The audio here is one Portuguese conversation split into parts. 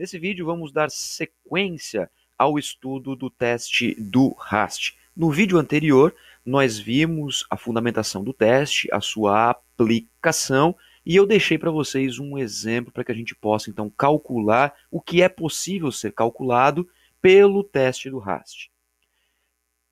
Nesse vídeo vamos dar sequência ao estudo do teste do RAST. No vídeo anterior, nós vimos a fundamentação do teste, a sua aplicação, e eu deixei para vocês um exemplo para que a gente possa então calcular o que é possível ser calculado pelo teste do RAST.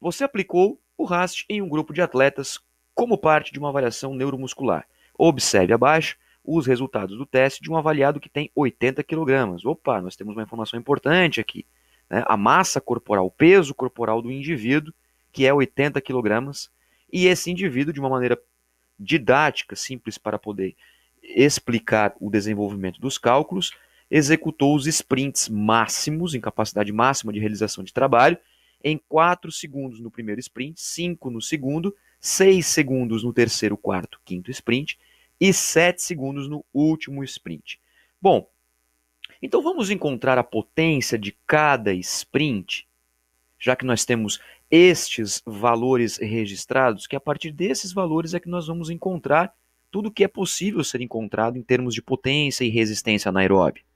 Você aplicou o RAST em um grupo de atletas como parte de uma avaliação neuromuscular. Observe abaixo os resultados do teste de um avaliado que tem 80 kg. Opa, nós temos uma informação importante aqui. Né? A massa corporal, o peso corporal do indivíduo, que é 80 kg, e esse indivíduo, de uma maneira didática, simples para poder explicar o desenvolvimento dos cálculos, executou os sprints máximos, em capacidade máxima de realização de trabalho, em 4 segundos no primeiro sprint, 5 no segundo, 6 segundos no terceiro, quarto, quinto sprint e 7 segundos no último sprint. Bom, então vamos encontrar a potência de cada sprint, já que nós temos estes valores registrados, que a partir desses valores é que nós vamos encontrar tudo que é possível ser encontrado em termos de potência e resistência anaeróbica.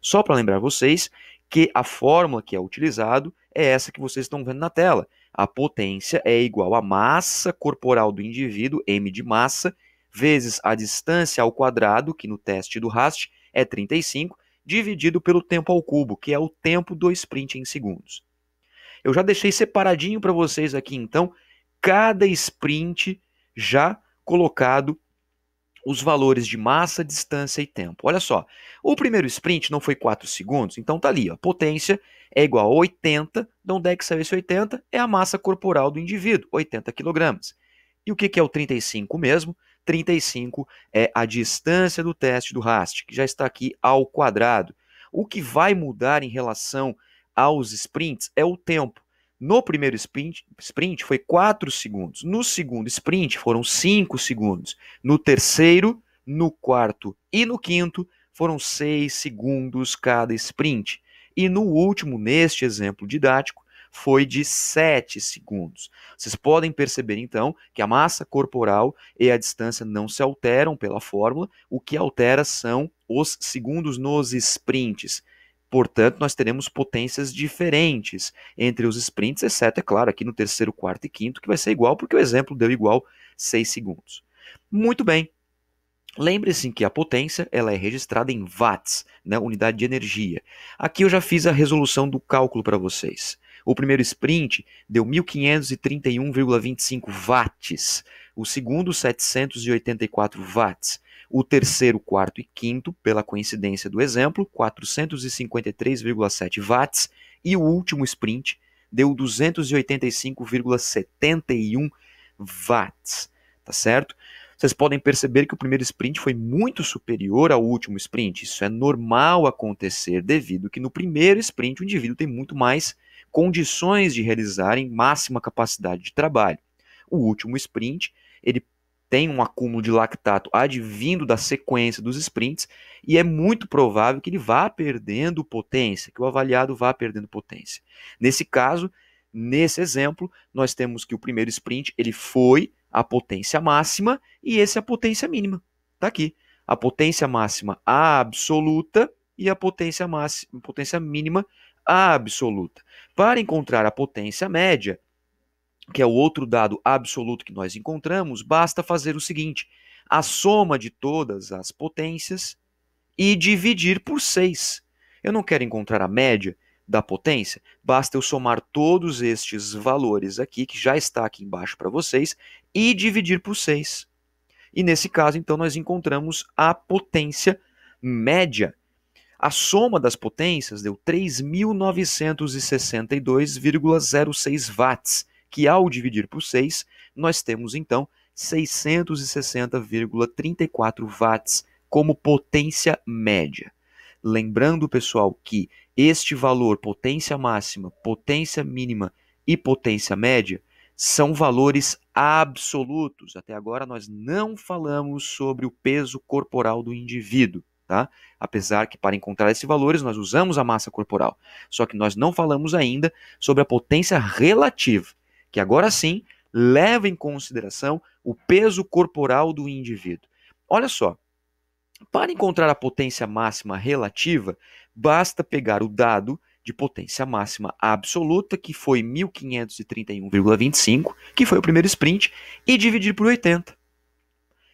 Só para lembrar vocês que a fórmula que é utilizado é essa que vocês estão vendo na tela. A potência é igual à massa corporal do indivíduo, m de massa, vezes a distância ao quadrado, que no teste do RAST é 35, dividido pelo tempo ao cubo, que é o tempo do sprint em segundos. Eu já deixei separadinho para vocês aqui, então, cada sprint já colocado os valores de massa, distância e tempo. Olha só, o primeiro sprint não foi 4 segundos, então tá ali, ó, potência é igual a 80, de onde é que saiu esse 80? É a massa corporal do indivíduo, 80 kg. E o que, que é o 35 mesmo? 35 é a distância do teste do RAST, que já está aqui ao quadrado. O que vai mudar em relação aos sprints é o tempo. No primeiro sprint, sprint foi 4 segundos. No segundo sprint foram 5 segundos. No terceiro, no quarto e no quinto foram 6 segundos cada sprint. E no último, neste exemplo didático, foi de 7 segundos. Vocês podem perceber então que a massa corporal e a distância não se alteram pela fórmula, o que altera são os segundos nos sprints. Portanto, nós teremos potências diferentes entre os sprints, exceto, é claro, aqui no terceiro, quarto e quinto, que vai ser igual, porque o exemplo deu igual 6 segundos. Muito bem. Lembre-se que a potência ela é registrada em watts, né, unidade de energia. Aqui eu já fiz a resolução do cálculo para vocês. O primeiro sprint deu 1531,25 watts, o segundo 784 watts, o terceiro, quarto e quinto, pela coincidência do exemplo, 453,7 watts e o último sprint deu 285,71 watts, tá certo? Vocês podem perceber que o primeiro sprint foi muito superior ao último sprint. Isso é normal acontecer devido que no primeiro sprint o indivíduo tem muito mais condições de realizarem máxima capacidade de trabalho. O último sprint, ele tem um acúmulo de lactato advindo da sequência dos sprints e é muito provável que ele vá perdendo potência, que o avaliado vá perdendo potência. Nesse caso, nesse exemplo, nós temos que o primeiro sprint ele foi a potência máxima e esse é a potência mínima. Está aqui. A potência máxima absoluta e a potência, máxima, potência mínima absoluta. Para encontrar a potência média, que é o outro dado absoluto que nós encontramos, basta fazer o seguinte: a soma de todas as potências e dividir por 6. Eu não quero encontrar a média da potência, basta eu somar todos estes valores aqui, que já está aqui embaixo para vocês, e dividir por 6. E nesse caso, então, nós encontramos a potência média a soma das potências deu 3.962,06 watts, que ao dividir por 6, nós temos então 660,34 watts como potência média. Lembrando, pessoal, que este valor, potência máxima, potência mínima e potência média, são valores absolutos. Até agora nós não falamos sobre o peso corporal do indivíduo tá? Apesar que para encontrar esses valores nós usamos a massa corporal. Só que nós não falamos ainda sobre a potência relativa, que agora sim leva em consideração o peso corporal do indivíduo. Olha só, para encontrar a potência máxima relativa, basta pegar o dado de potência máxima absoluta, que foi 1531,25, que foi o primeiro sprint, e dividir por 80.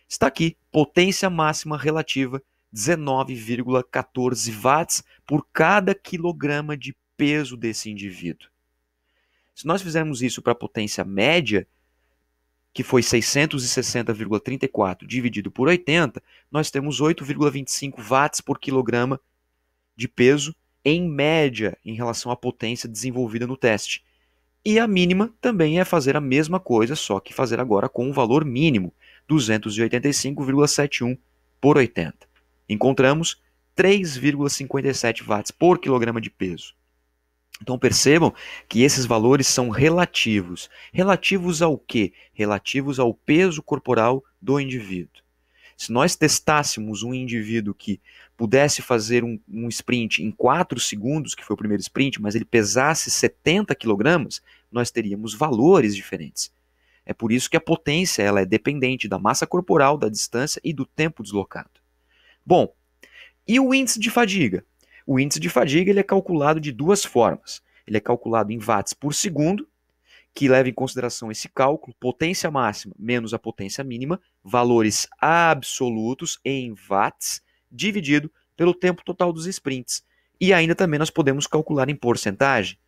Está aqui, potência máxima relativa 19,14 watts por cada quilograma de peso desse indivíduo. Se nós fizermos isso para a potência média, que foi 660,34 dividido por 80, nós temos 8,25 watts por quilograma de peso em média em relação à potência desenvolvida no teste. E a mínima também é fazer a mesma coisa, só que fazer agora com um valor mínimo, 285,71 por 80 encontramos 3,57 watts por quilograma de peso. Então percebam que esses valores são relativos. Relativos ao quê? Relativos ao peso corporal do indivíduo. Se nós testássemos um indivíduo que pudesse fazer um, um sprint em 4 segundos, que foi o primeiro sprint, mas ele pesasse 70 quilogramas, nós teríamos valores diferentes. É por isso que a potência ela é dependente da massa corporal, da distância e do tempo deslocado. Bom, e o índice de fadiga? O índice de fadiga ele é calculado de duas formas. Ele é calculado em watts por segundo, que leva em consideração esse cálculo, potência máxima menos a potência mínima, valores absolutos em watts, dividido pelo tempo total dos sprints. E ainda também nós podemos calcular em porcentagem,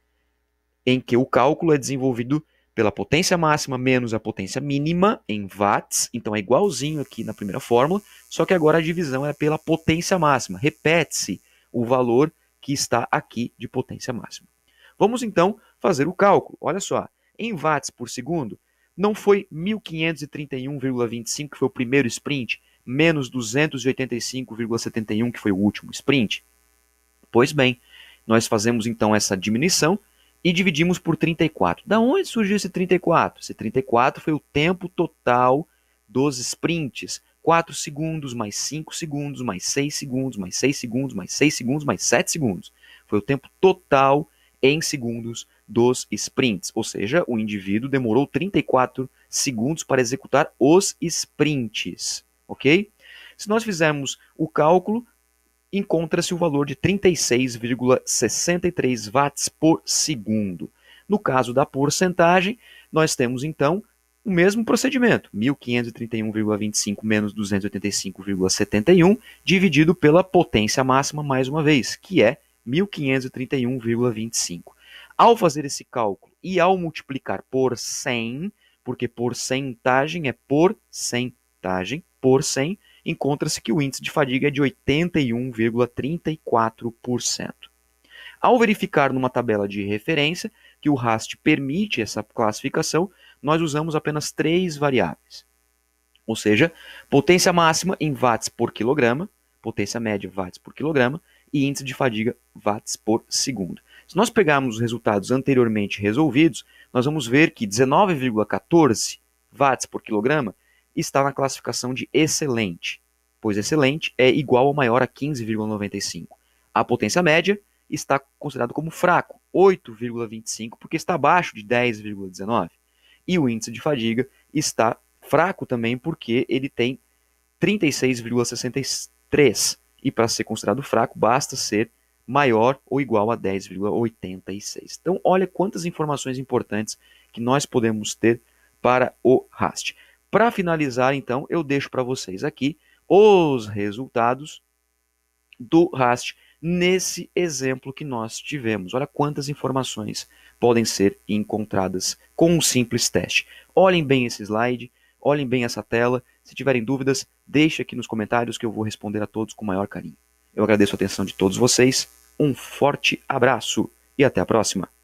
em que o cálculo é desenvolvido pela potência máxima menos a potência mínima em watts, então é igualzinho aqui na primeira fórmula, só que agora a divisão é pela potência máxima. Repete-se o valor que está aqui de potência máxima. Vamos então fazer o cálculo. Olha só, em watts por segundo, não foi 1531,25 que foi o primeiro sprint, menos 285,71 que foi o último sprint? Pois bem, nós fazemos então essa diminuição e dividimos por 34. Da onde surgiu esse 34? Esse 34 foi o tempo total dos sprints. 4 segundos, mais 5 segundos, mais 6 segundos, mais 6 segundos, mais 6 segundos, mais 7 segundos. Foi o tempo total em segundos dos sprints. Ou seja, o indivíduo demorou 34 segundos para executar os sprints. Ok? Se nós fizermos o cálculo, encontra-se o valor de 36,63 watts por segundo. No caso da porcentagem, nós temos então o mesmo procedimento, 1531,25 menos 285,71, dividido pela potência máxima mais uma vez, que é 1531,25. Ao fazer esse cálculo e ao multiplicar por 100, porque porcentagem é porcentagem, por 100, encontra-se que o índice de fadiga é de 81,34%. Ao verificar numa tabela de referência que o RAST permite essa classificação, nós usamos apenas três variáveis. Ou seja, potência máxima em watts por quilograma, potência média watts por quilograma e índice de fadiga watts por segundo. Se nós pegarmos os resultados anteriormente resolvidos, nós vamos ver que 19,14 watts por quilograma está na classificação de excelente, pois excelente é igual ou maior a 15,95. A potência média está considerado como fraco, 8,25, porque está abaixo de 10,19. E o índice de fadiga está fraco também porque ele tem 36,63. E para ser considerado fraco, basta ser maior ou igual a 10,86. Então, olha quantas informações importantes que nós podemos ter para o RAST. Para finalizar, então, eu deixo para vocês aqui os resultados do RAST nesse exemplo que nós tivemos. Olha quantas informações podem ser encontradas com um simples teste. Olhem bem esse slide, olhem bem essa tela. Se tiverem dúvidas, deixe aqui nos comentários que eu vou responder a todos com o maior carinho. Eu agradeço a atenção de todos vocês, um forte abraço e até a próxima!